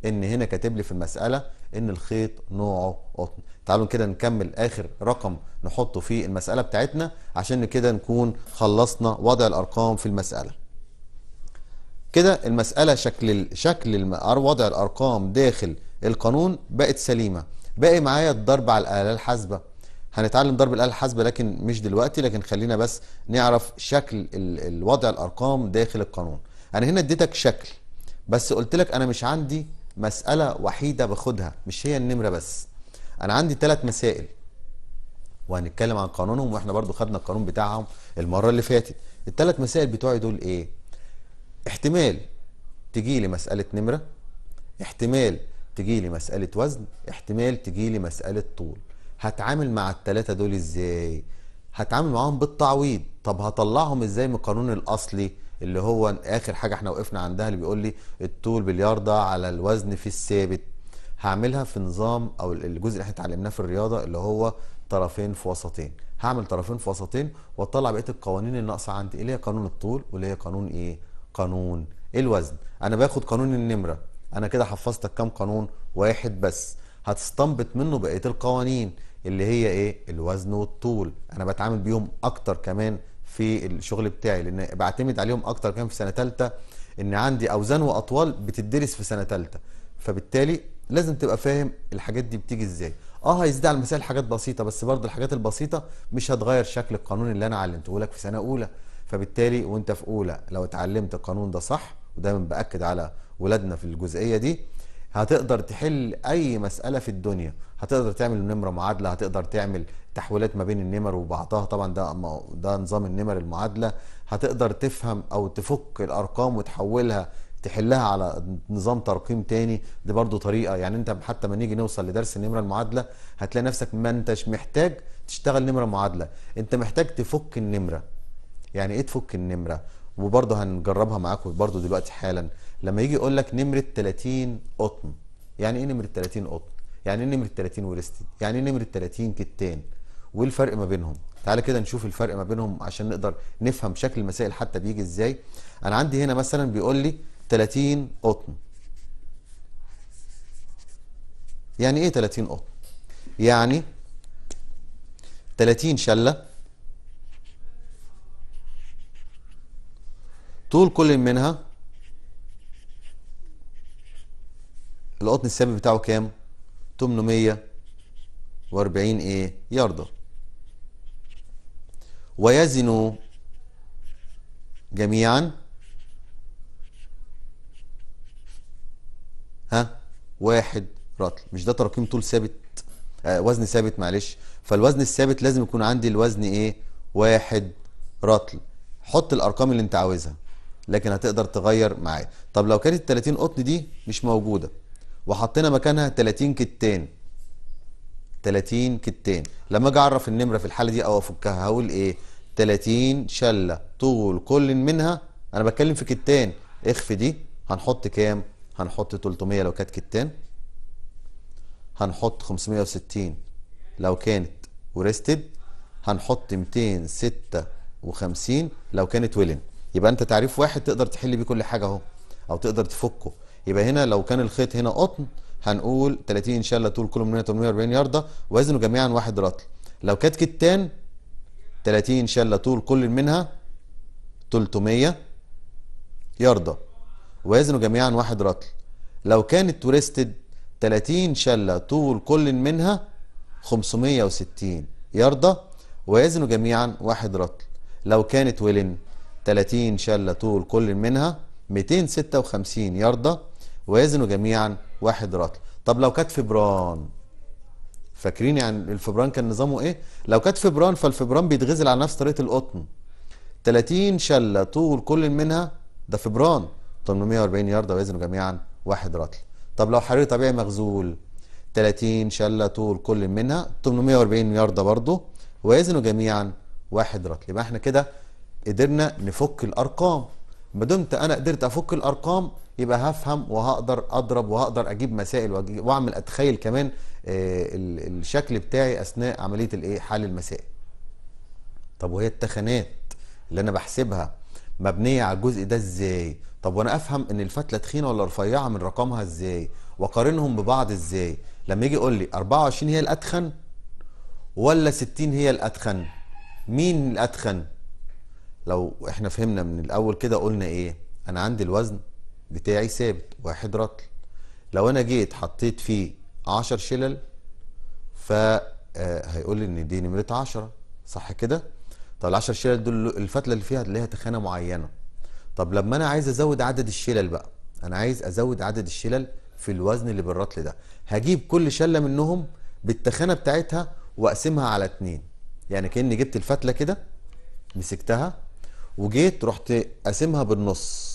ان هنا كاتب لي في المساله ان الخيط نوعه قطن تعالوا كده نكمل اخر رقم نحطه في المساله بتاعتنا عشان كده نكون خلصنا وضع الارقام في المساله كده المساله شكل شكل وضع الارقام داخل القانون بقت سليمه باقي معايا الضرب على الاله الحاسبه هنتعلم ضرب الآلة الحاسبة لكن مش دلوقتي لكن خلينا بس نعرف شكل الوضع الأرقام داخل القانون أنا هنا اديتك شكل بس قلت لك أنا مش عندي مسألة وحيدة باخدها مش هي النمرة بس أنا عندي ثلاث مسائل وهنتكلم عن قانونهم واحنا برضو خدنا القانون بتاعهم المرة اللي فاتت الثلاث مسائل بتوعي دول ايه احتمال تجي لي مسألة نمرة احتمال تجي لي مسألة وزن احتمال تجي لي مسألة طول هتعامل مع الثلاثه دول ازاي هتعامل معاهم بالتعويض طب هطلعهم ازاي من القانون الاصلي اللي هو اخر حاجه احنا وقفنا عندها اللي بيقول لي الطول بالياردة على الوزن في الثابت هعملها في نظام او الجزء اللي احنا اتعلمناه في الرياضه اللي هو طرفين في وسطين هعمل طرفين في وسطين واطلع بقيه القوانين الناقصه عندي اللي هي قانون الطول واللي هي قانون ايه قانون الوزن انا باخد قانون النمره انا كده حفظتك كام قانون واحد بس هتستنبط منه بقيه القوانين اللي هي ايه الوزن والطول انا بتعامل بيهم اكتر كمان في الشغل بتاعي لان بعتمد عليهم اكتر كمان في سنه ثالثه ان عندي اوزان واطوال بتدرس في سنه ثالثه فبالتالي لازم تبقى فاهم الحاجات دي بتيجي ازاي اه هيزيد على المسائل حاجات بسيطه بس برضه الحاجات البسيطه مش هتغير شكل القانون اللي انا علمته لك في سنه اولى فبالتالي وانت في اولى لو اتعلمت القانون ده صح ودايما باكد على ولادنا في الجزئيه دي هتقدر تحل اي مساله في الدنيا هتقدر تعمل نمره معادله هتقدر تعمل تحويلات ما بين النمر وبعضها طبعا ده ده نظام النمر المعادله هتقدر تفهم او تفك الارقام وتحولها تحلها على نظام ترقيم تاني دي برضو طريقه يعني انت حتى ما نيجي نوصل لدرس النمره المعادله هتلاقي نفسك ما انتش محتاج تشتغل نمره معادله انت محتاج تفك النمره يعني ايه تفك النمره وبرضه هنجربها معاكم برضه دلوقتي حالا لما يجي يقول لك نمره 30 قطن يعني ايه نمره 30 قطن يعني ايه نمره 30 وريستد يعني ايه نمره 30 كتان وايه الفرق ما بينهم تعالى كده نشوف الفرق ما بينهم عشان نقدر نفهم شكل المسائل حتى بيجي ازاي انا عندي هنا مثلا بيقول لي 30 قطن يعني ايه 30 قطن يعني 30 شله طول كل منها القطن السامي بتاعه كام 840 ايه يارده ويزن جميعا ها واحد رطل مش ده تراكيم طول ثابت آه وزن ثابت معلش فالوزن الثابت لازم يكون عندي الوزن ايه واحد رطل حط الارقام اللي انت عاوزها لكن هتقدر تغير معايا طب لو كانت 30 قطن دي مش موجوده وحطينا مكانها 30 كتان 30 كتان لما اجي اعرف النمره في الحاله دي او افكها هقول ايه 30 شله طول كل منها انا بتكلم في كتان اخفي دي هنحط كام هنحط 300 لو كانت كتان هنحط 560 لو كانت وريستد هنحط 256 لو كانت ويلن يبقى انت تعريف واحد تقدر تحل بيه كل حاجه اهو او تقدر تفكه يبقى هنا لو كان الخيط هنا قطن هنقول 30 ان شاء الله طول كل منها 840 يارده وزنه جميعا واحد رطل لو كانت كتان 30 ان شاء الله طول كل منها 300 يارده وزنه جميعا واحد رطل لو كانت تورستد 30 شلة طول كل منها 560 ياردة ووزنه جميعا واحد رطل لو كانت ويلن 30 شلة طول كل منها 256 ياردة ويزنوا جميعا واحد رطل طب لو كانت فبران فاكرين يعني الفبران كان نظامه ايه لو كانت فبران فالفبران بيتغزل على نفس طريقه القطن 30 شله طول كل منها ده فبران 840 ياردة ويزنوا جميعا واحد رطل طب لو حرير طبيعي مغزول 30 شله طول كل منها 840 ياردة برضه ويزنوا جميعا واحد رطل يبقى احنا كده قدرنا نفك الارقام ما دمت انا قدرت افك الارقام يبقى هفهم وهقدر اضرب وهقدر اجيب مسائل واعمل اتخيل كمان آه، الشكل بتاعي اثناء عمليه الايه حل المسائل طب وهي التخانات اللي انا بحسبها مبنيه على الجزء ده ازاي طب وانا افهم ان الفتله تخينه ولا رفيعه من رقمها ازاي واقارنهم ببعض ازاي لما يجي يقول لي 24 هي الاتخن ولا 60 هي الاتخن مين الاتخن لو احنا فهمنا من الاول كده قلنا ايه انا عندي الوزن بتاعي ثابت واحد رطل لو انا جيت حطيت فيه 10 شلل فهيقول آه، لي ان دي نمره 10 صح كده طب ال10 شلل دول الفتله اللي فيها ليها تخانه معينه طب لما انا عايز ازود عدد الشلل بقى انا عايز ازود عدد الشلل في الوزن اللي بالرطل ده هجيب كل شله منهم بالتخانه بتاعتها واقسمها على اتنين يعني كاني جبت الفتله كده مسكتها وجيت رحت قاسمها بالنص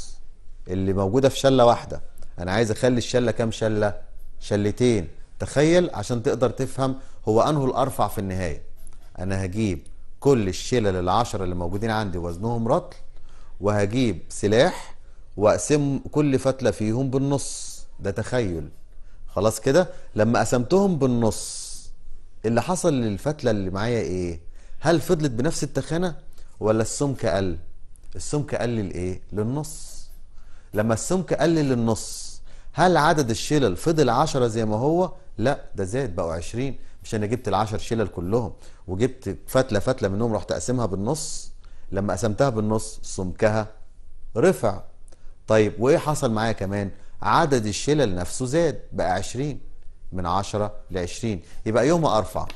اللي موجوده في شله واحده انا عايز اخلي الشله كام شله شلتين تخيل عشان تقدر تفهم هو انه الارفع في النهايه انا هجيب كل الشلل العشرة اللي موجودين عندي وزنهم رطل وهجيب سلاح واقسم كل فتله فيهم بالنص ده تخيل خلاص كده لما قسمتهم بالنص اللي حصل للفتله اللي معايا ايه هل فضلت بنفس التخانه ولا السمك قل السمك قل لإيه للنص لما السمك قل للنص هل عدد الشلل فضل 10 زي ما هو لا ده زاد بقوا 20 مش انا جبت ال10 شلل كلهم وجبت فتله فتله منهم رحت اقسمها بالنص لما قسمتها بالنص سمكها رفع طيب وايه حصل معايا كمان عدد الشلل نفسه زاد بقى 20 من 10 ل 20 يبقى يوم ارفع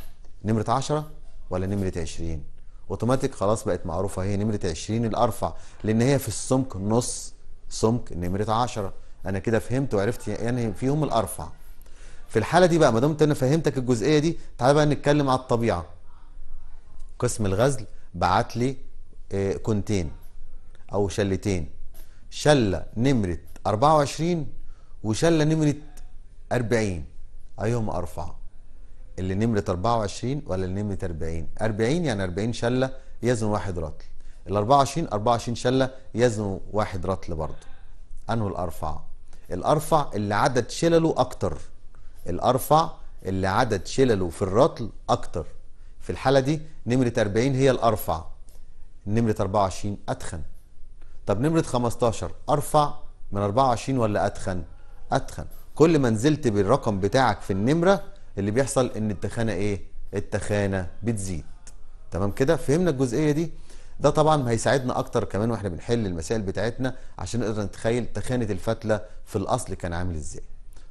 نمره 10 ولا نمره 20 اوتوماتيك خلاص بقت معروفه هي نمره 20 الارفع لان هي في السمك نص سمك نمره 10 انا كده فهمت وعرفت يعني فيهم الارفع في الحاله دي بقى ما دمت انا فهمتك الجزئيه دي تعالى بقى نتكلم على الطبيعه قسم الغزل بعت لي آه، كونتين او شلتين شله نمره 24 وشله نمره 40 ايهم ارفع اللي نمره 24 ولا اللي نمره 40 40 يعني 40 شله يزن واحد رطل ال 24 24 شله يزن واحد رطل برضه انه الارفع الارفع اللي عدد شلله اكتر الارفع اللي عدد شلله في الرطل اكتر في الحاله دي نمره 40 هي الارفع نمره 24 اتخن طب نمره 15 ارفع من 24 ولا اتخن اتخن كل ما نزلت بالرقم بتاعك في النمره اللي بيحصل ان التخانه ايه التخانه بتزيد تمام كده فهمنا الجزئيه دي ده طبعا هيساعدنا اكتر كمان واحنا بنحل المسائل بتاعتنا عشان نقدر نتخيل تخانه الفتله في الاصل كان عامل ازاي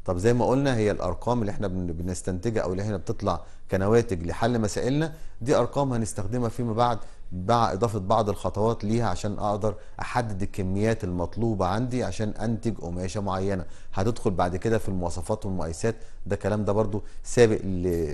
طب زي ما قلنا هي الارقام اللي احنا بنستنتجها او اللي احنا بتطلع كنواتج لحل مسائلنا دي ارقام هنستخدمها فيما بعد مع اضافه بعض الخطوات ليها عشان اقدر احدد الكميات المطلوبه عندي عشان انتج قماشه معينه هتدخل بعد كده في المواصفات والمقايسات ده كلام ده برضو سابق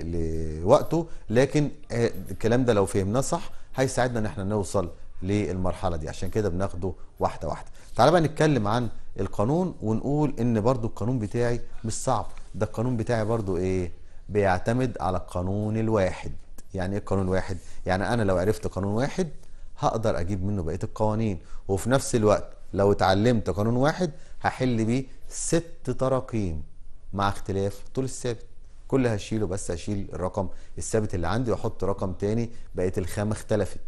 لوقته لكن آه، الكلام ده لو فهمناه صح هيساعدنا ان احنا نوصل للمرحله دي عشان كده بناخده واحده واحده تعال بقى نتكلم عن القانون ونقول ان برضو القانون بتاعي مش صعب ده القانون بتاعي برضو ايه بيعتمد على القانون الواحد يعني ايه قانون واحد يعني انا لو عرفت قانون واحد هقدر اجيب منه بقيه القوانين وفي نفس الوقت لو اتعلمت قانون واحد هحل بيه ست تراقيم مع اختلاف طول الثابت كل هشيله بس هشيل الرقم الثابت اللي عندي واحط رقم تاني بقت الخامه اختلفت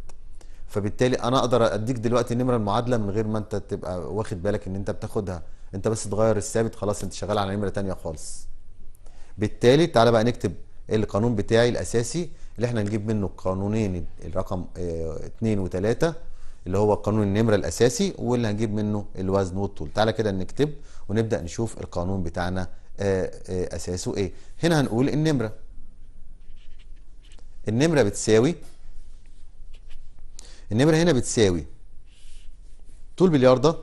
فبالتالي انا اقدر اديك دلوقتي نمره المعادله من غير ما انت تبقى واخد بالك ان انت بتاخدها انت بس تغير الثابت خلاص انت شغال على نمره تانية خالص بالتالي تعالى بقى نكتب القانون بتاعي الاساسي اللي احنا نجيب منه القانونين الرقم اثنين آه، وثلاثة اللي هو قانون النمرة الأساسي واللي هنجيب منه الوزن والطول تعالى كده نكتب ونبدأ نشوف القانون بتاعنا آه، آه، أساسه إيه هنا هنقول النمرة النمرة بتساوي النمرة هنا بتساوي طول بالياردة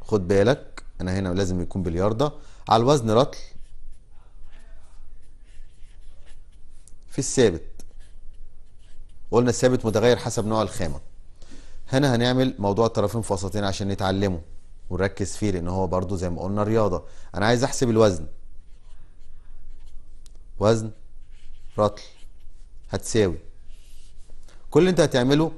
خد بالك أنا هنا لازم يكون بالياردة على الوزن رطل في الثابت قلنا الثابت متغير حسب نوع الخامة هنا هنعمل موضوع الطرفين في وسطين عشان نتعلمه ونركز فيه لان هو برضو زي ما قلنا رياضة انا عايز احسب الوزن وزن رطل هتساوي كل اللي انت هتعمله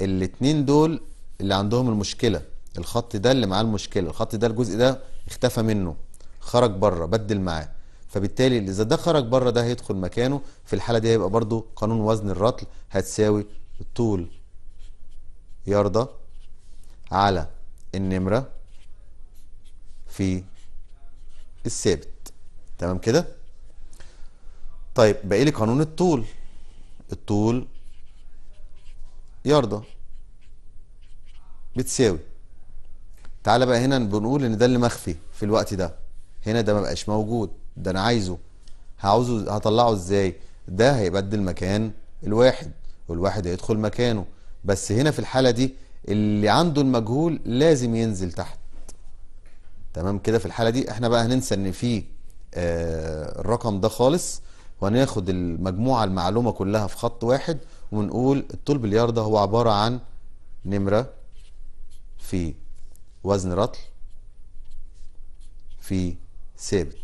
الاتنين دول اللي عندهم المشكلة الخط ده اللي معاه المشكلة الخط ده الجزء ده اختفى منه خرج بره بدل معاه فبالتالي اذا ده خرج بره ده هيدخل مكانه في الحاله دي هيبقى برده قانون وزن الرطل هتساوي الطول يرضى على النمره في الثابت تمام كده طيب باقي لي قانون الطول الطول يرضى بتساوي تعالى بقى هنا بنقول ان ده اللي مخفي في الوقت ده هنا ده مبقاش موجود ده انا عايزه هعوزه هطلعه ازاي ده هيبدل مكان الواحد والواحد هيدخل مكانه بس هنا في الحالة دي اللي عنده المجهول لازم ينزل تحت تمام كده في الحالة دي احنا بقى هننسى ان في آه الرقم ده خالص وهناخد المجموعة المعلومة كلها في خط واحد ونقول الطول باليار ده هو عبارة عن نمرة في وزن رطل في ثابت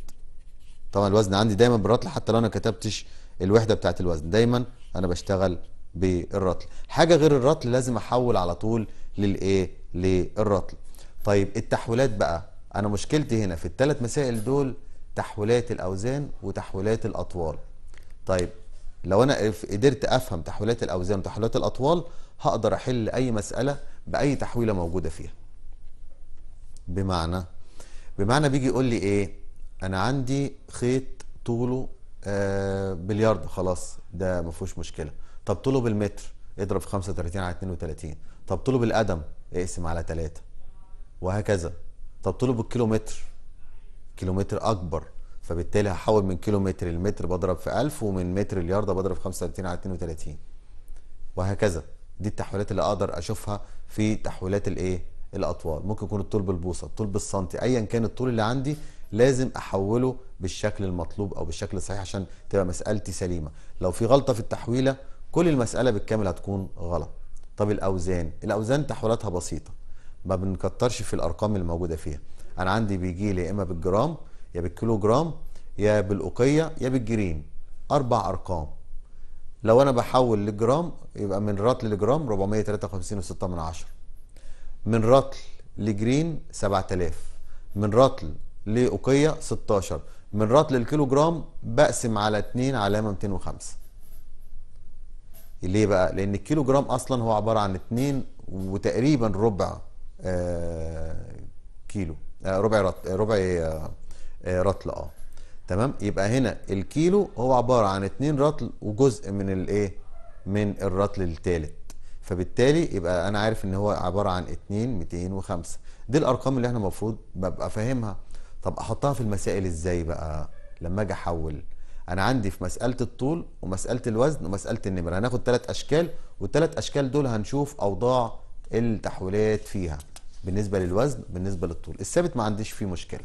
طبعا الوزن عندي دايما بالرطل حتى لو انا كتبتش الوحده بتاعت الوزن دايما انا بشتغل بالرطل حاجه غير الرطل لازم احول على طول للايه للرطل طيب التحويلات بقى انا مشكلتي هنا في الثلاث مسائل دول تحويلات الاوزان وتحويلات الاطوال طيب لو انا قدرت افهم تحويلات الاوزان وتحويلات الاطوال هقدر احل اي مساله باي تحويله موجوده فيها بمعنى بمعنى بيجي يقول لي ايه انا عندي خيط طوله آه بالياردة خلاص ده ما فيهوش مشكله طب طوله بالمتر اضرب 35 على 32 طب طوله بالقدم اقسم على 3 وهكذا طب طوله بالكيلومتر كيلومتر اكبر فبالتالي هحول من كيلومتر لمتر بضرب في 1000 ومن متر لياردة بضرب 35 على 32 وهكذا دي التحويلات اللي اقدر اشوفها في تحويلات الايه الاطوال ممكن يكون الطول بالبوصه الطول بالسنتي ايا كان الطول اللي عندي لازم احوله بالشكل المطلوب او بالشكل الصحيح عشان تبقى مسالتي سليمه لو في غلطه في التحويله كل المساله بالكامل هتكون غلط طب الاوزان الاوزان تحويلاتها بسيطه ما بنكترش في الارقام الموجوده فيها انا عندي بيجي لي اما بالجرام يا بالكيلو جرام يا بالاوقيه يا بالجرين اربع ارقام لو انا بحول لجرام يبقى من رطل لجرام 453.6 من من رطل لجرين 7000 من رطل لأوقية 16 من رطل للكيلو جرام بقسم على 2 علامة 205 ليه بقى؟ لأن الكيلو جرام أصلا هو عبارة عن 2 وتقريبا ربع آه، كيلو آه، ربع رط آه، ربع رطل اه تمام يبقى هنا الكيلو هو عباره عن 2 رطل وجزء من الايه من الرطل الثالث فبالتالي يبقى انا عارف ان هو عباره عن 2 205 دي الارقام اللي احنا المفروض ببقى فاهمها طب احطها في المسائل ازاي بقى لما اجي احول انا عندي في مساله الطول ومساله الوزن ومساله النمره هناخد ثلاث اشكال والثلاث اشكال دول هنشوف اوضاع التحويلات فيها بالنسبه للوزن بالنسبه للطول الثابت ما عنديش فيه مشكله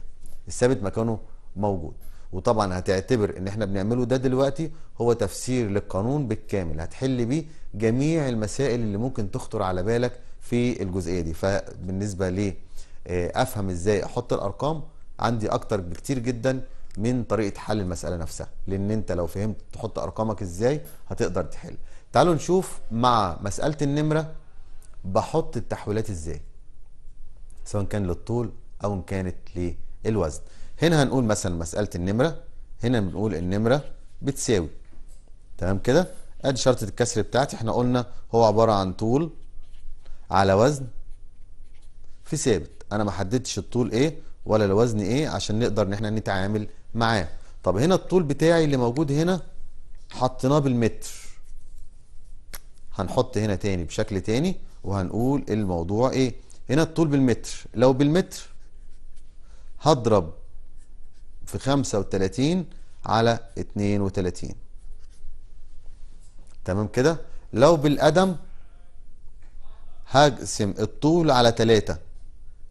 الثابت مكانه موجود وطبعا هتعتبر ان احنا بنعمله ده دلوقتي هو تفسير للقانون بالكامل هتحل بيه جميع المسائل اللي ممكن تخطر على بالك في الجزئيه دي فبالنسبه لي آه، افهم ازاي احط الارقام عندي اكتر بكتير جدا من طريقه حل المساله نفسها لان انت لو فهمت تحط ارقامك ازاي هتقدر تحل تعالوا نشوف مع مساله النمره بحط التحويلات ازاي سواء كان للطول او ان كانت للوزن هنا هنقول مثلا مساله النمره هنا بنقول النمره بتساوي تمام كده ادي شرطه الكسر بتاعتي احنا قلنا هو عباره عن طول على وزن في ثابت انا ما حددتش الطول ايه ولا الوزن ايه عشان نقدر ان احنا نتعامل معاه طب هنا الطول بتاعي اللي موجود هنا حطيناه بالمتر هنحط هنا تاني بشكل تاني وهنقول الموضوع ايه هنا الطول بالمتر لو بالمتر هضرب في 35 على 32 تمام كده لو بالقدم هقسم الطول على 3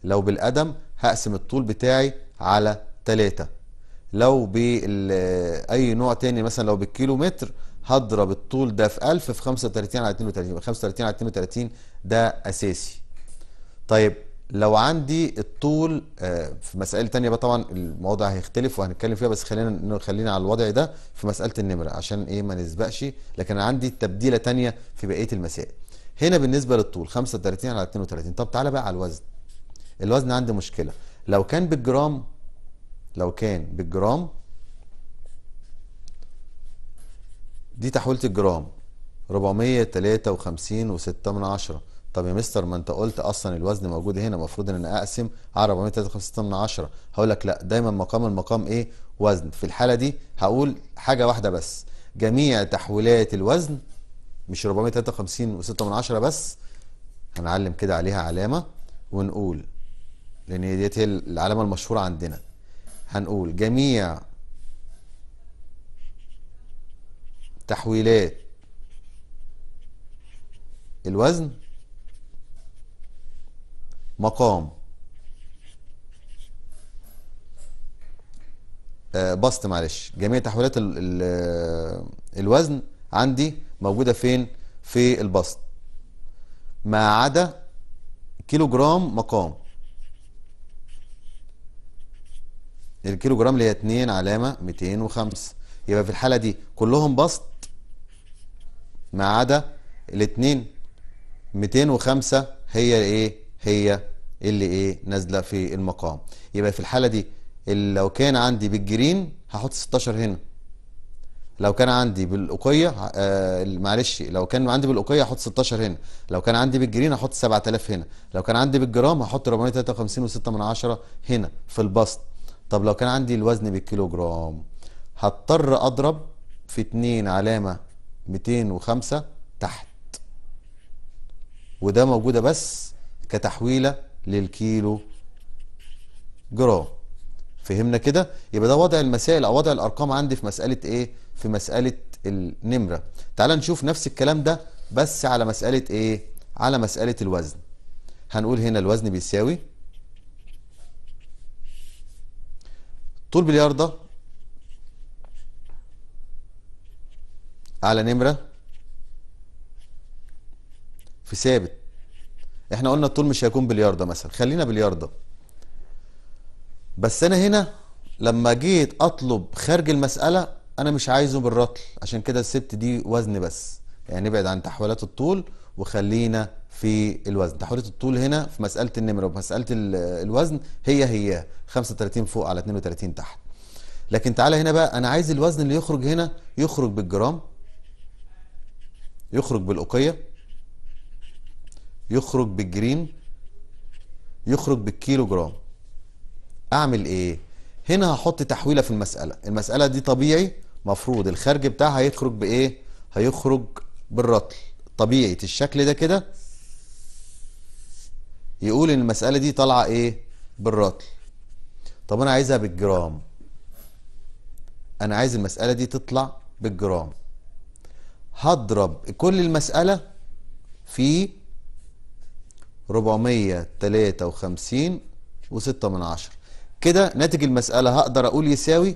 لو بالقدم هقسم الطول بتاعي على 3 لو بأي نوع تاني مثلا لو بالكيلو متر هضرب الطول ده في 1000 في 35 على 32 35 على 32 ده أساسي طيب لو عندي الطول آه، في مسائل تانية بقى طبعا الموضوع هيختلف وهنتكلم فيها بس خلينا خلينا على الوضع ده في مسألة النمرة عشان ايه ما نسبقش لكن عندي تبديلة تانية في بقية المسائل هنا بالنسبة للطول 35 على 32 طب تعالى بقى على الوزن الوزن عندي مشكله لو كان بالجرام لو كان بالجرام دي تحويله الجرام 453 و6 من عشرة طب يا مستر ما انت قلت اصلا الوزن موجود هنا المفروض ان انا اقسم على 453 من عشرة هقول لك لا دايما مقام المقام ايه وزن في الحاله دي هقول حاجه واحده بس جميع تحويلات الوزن مش 453 و6 من عشرة بس هنعلم كده عليها علامه ونقول لان هي ديت هي العلامه المشهوره عندنا هنقول جميع تحويلات الوزن مقام آه، بسط معلش جميع تحويلات آه، الوزن عندي موجوده فين في البسط ما عدا كيلو جرام مقام الكيلو جرام اللي هي 2 علامه 205 يبقى في الحاله دي كلهم بسط ما عدا الاثنين 205 هي ايه هي اللي ايه نازله في المقام يبقى في الحاله دي لو كان عندي بالجرين هحط 16 هنا لو كان عندي بالاوقيه آه معلش لو كان عندي بالاوقيه هحط 16 هنا لو كان عندي بالجرين هحط 7000 هنا لو كان عندي بالجرام هحط 453.6 هنا في البسط طب لو كان عندي الوزن بالكيلو جرام هضطر اضرب في 2 علامة 205 تحت وده موجودة بس كتحويلة للكيلو جرام فهمنا كده يبقى ده وضع المسائل او وضع الارقام عندي في مسألة ايه في مسألة النمرة تعال نشوف نفس الكلام ده بس على مسألة ايه على مسألة الوزن هنقول هنا الوزن بيساوي طول بالياردة على نمرة في ثابت احنا قلنا الطول مش هيكون بالياردة مثلا خلينا بالياردة بس انا هنا لما جيت اطلب خارج المسألة انا مش عايزه بالرطل عشان كده سبت دي وزن بس يعني نبعد عن تحويلات الطول وخلينا في الوزن تحويلة الطول هنا في مسألة النمرة ومسألة الوزن هي هي 35 فوق على 32 تحت لكن تعالى هنا بقى أنا عايز الوزن اللي يخرج هنا يخرج بالجرام يخرج بالأوقية يخرج بالجرين يخرج بالكيلو جرام أعمل إيه؟ هنا هحط تحويلة في المسألة المسألة دي طبيعي مفروض الخارج بتاعها هيخرج بإيه؟ هيخرج بالرطل طبيعي الشكل ده كده يقول ان المساله دي طالعه ايه بالرطل طب انا عايزها بالجرام انا عايز المساله دي تطلع بالجرام هضرب كل المساله في 453 و6 من عشرة كده ناتج المسألة هقدر أقول يساوي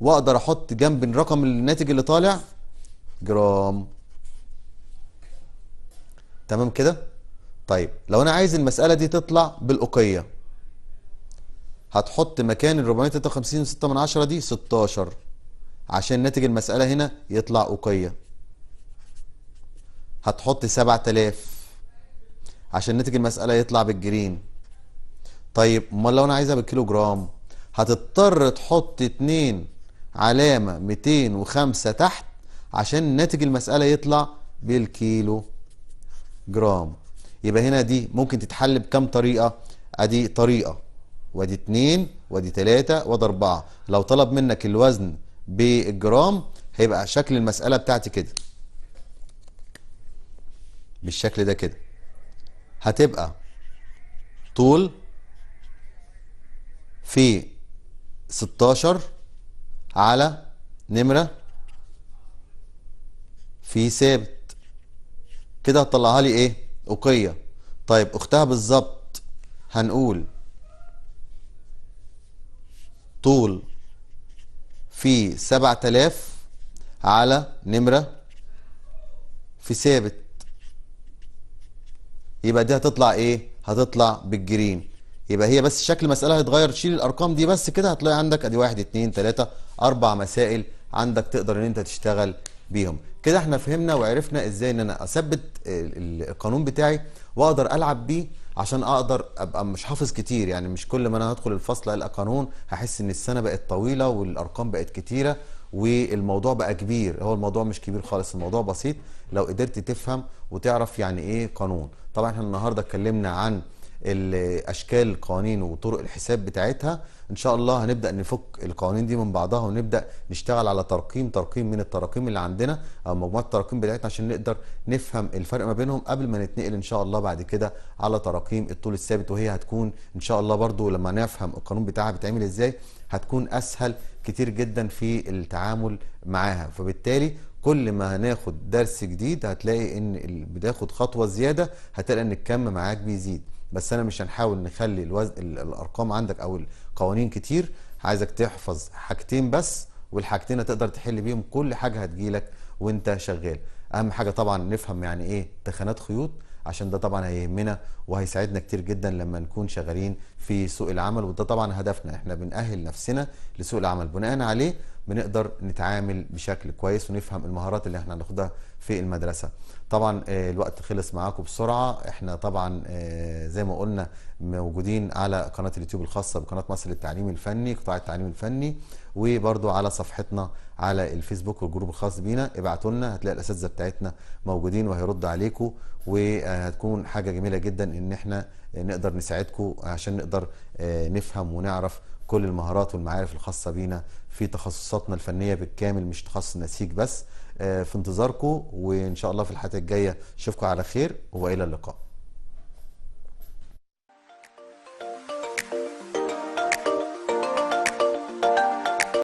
وأقدر أحط جنب الرقم الناتج اللي طالع جرام تمام كده طيب لو انا عايز المساله دي تطلع بالاقيه هتحط مكان ال 453.6 دي 16 عشان ناتج المساله هنا يطلع اقيه هتحط 7000 عشان ناتج المساله يطلع بالجرين طيب امال لو انا عايزها بالكيلو جرام هتضطر تحط 2 علامه 205 تحت عشان ناتج المساله يطلع بالكيلو جرام يبقى هنا دي ممكن تتحل بكام طريقه ادي طريقه وادي اتنين وادي تلاتة وادي اربعة لو طلب منك الوزن بالجرام هيبقى شكل المساله بتاعتي كده بالشكل ده كده هتبقى طول في 16 على نمرة في ثابت كده هتطلعها لي ايه أقية طيب أختها بالظبط هنقول طول في سبعة آلاف على نمرة في ثابت يبقى دي هتطلع ايه هتطلع بالجرين يبقى هي بس شكل مسألة هيتغير تشيل الأرقام دي بس كده هتلاقي عندك أدي واحد اتنين تلاتة أربع مسائل عندك تقدر إن أنت تشتغل بيهم كده احنا فهمنا وعرفنا ازاي ان انا اثبت القانون بتاعي واقدر العب بيه عشان اقدر ابقى مش حافظ كتير يعني مش كل ما انا هدخل الفصل القى قانون هحس ان السنه بقت طويله والارقام بقت كتيره والموضوع بقى كبير هو الموضوع مش كبير خالص الموضوع بسيط لو قدرت تفهم وتعرف يعني ايه قانون طبعا احنا النهارده اتكلمنا عن اشكال القوانين وطرق الحساب بتاعتها ان شاء الله هنبدا نفك القوانين دي من بعضها ونبدا نشتغل على ترقيم ترقيم من التراقيم اللي عندنا او مجموعه التراقيم بتاعتنا عشان نقدر نفهم الفرق ما بينهم قبل ما نتنقل ان شاء الله بعد كده على تراقيم الطول الثابت وهي هتكون ان شاء الله برضو لما نفهم القانون بتاعها بيتعمل ازاي هتكون اسهل كتير جدا في التعامل معاها فبالتالي كل ما هناخد درس جديد هتلاقي ان بتاخد خطوه زياده هتلاقي ان الكم معاك بيزيد بس انا مش هنحاول نخلي الوزن الارقام عندك او القوانين كتير عايزك تحفظ حاجتين بس والحاجتين هتقدر تحل بيهم كل حاجه هتجيلك وانت شغال اهم حاجه طبعا نفهم يعني ايه تخانات خيوط عشان ده طبعا هيهمنا وهيساعدنا كتير جدا لما نكون شغالين في سوق العمل وده طبعا هدفنا احنا بنأهل نفسنا لسوق العمل بناء عليه بنقدر نتعامل بشكل كويس ونفهم المهارات اللي احنا هناخدها في المدرسه طبعا آه، الوقت خلص معاكم بسرعه احنا طبعا آه، زي ما قلنا موجودين على قناه اليوتيوب الخاصه بقناه مصر للتعليم الفني قطاع التعليم الفني وبرضو على صفحتنا على الفيسبوك والجروب الخاص بينا ابعتوا لنا هتلاقي الاساتذه بتاعتنا موجودين وهيردوا عليكم وهتكون حاجه جميله جدا ان احنا نقدر نساعدكم عشان نقدر آه، نفهم ونعرف كل المهارات والمعارف الخاصه بينا في تخصصاتنا الفنيه بالكامل مش تخصص نسيج بس آه، في انتظاركم وان شاء الله في الحلقات الجايه اشوفكم على خير والى اللقاء